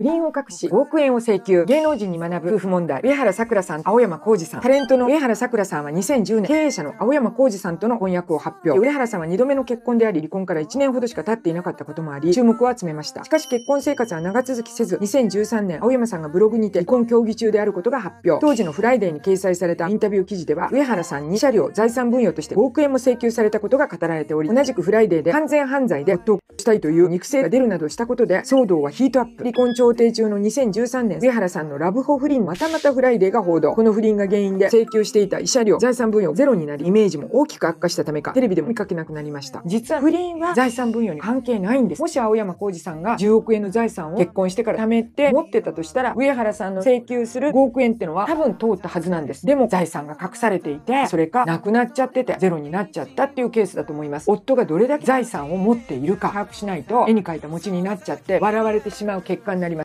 不倫を隠し、5億円を請求。芸能人に学ぶ夫婦問題。上原桜さん、青山浩二さん。タレントの上原桜さんは2010年、経営者の青山浩二さんとの婚約を発表。上原さんは2度目の結婚であり、離婚から1年ほどしか経っていなかったこともあり、注目を集めました。しかし結婚生活は長続きせず、2013年、青山さんがブログにて離婚協議中であることが発表。当時のフライデーに掲載されたインタビュー記事では、上原さんに車両、財産分与として5億円も請求されたことが語られており、同じくフライデーで完全犯罪で夫したいという肉声が出るなどしたことで、騒動はヒートアップ。離婚調停中の2013年、上原さんのラブホ不倫またまたフライデーが報道。この不倫が原因で請求していた慰謝料、財産分与ゼロになり、イメージも大きく悪化したためか、テレビでも見かけなくなりました。実は不倫は財産分与に関係ないんです。もし青山浩二さんが10億円の財産を結婚してから貯めて持ってたとしたら、上原さんの請求する5億円ってのは多分通ったはずなんです。でも財産が隠されていて、それかなくなっちゃっててゼロになっちゃったっていうケースだと思います。夫がどれだけ財産を持っているか把握しないと絵に描いた餅になっちゃって笑われてしまう結果になります。